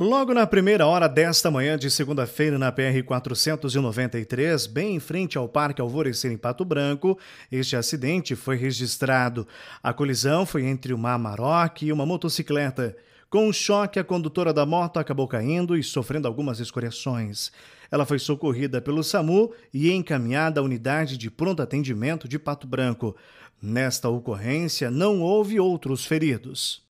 Logo na primeira hora desta manhã de segunda-feira, na PR 493, bem em frente ao Parque Alvorecer em Pato Branco, este acidente foi registrado. A colisão foi entre uma Amarok e uma motocicleta. Com um choque, a condutora da moto acabou caindo e sofrendo algumas escoriações. Ela foi socorrida pelo SAMU e encaminhada à unidade de pronto atendimento de Pato Branco. Nesta ocorrência, não houve outros feridos.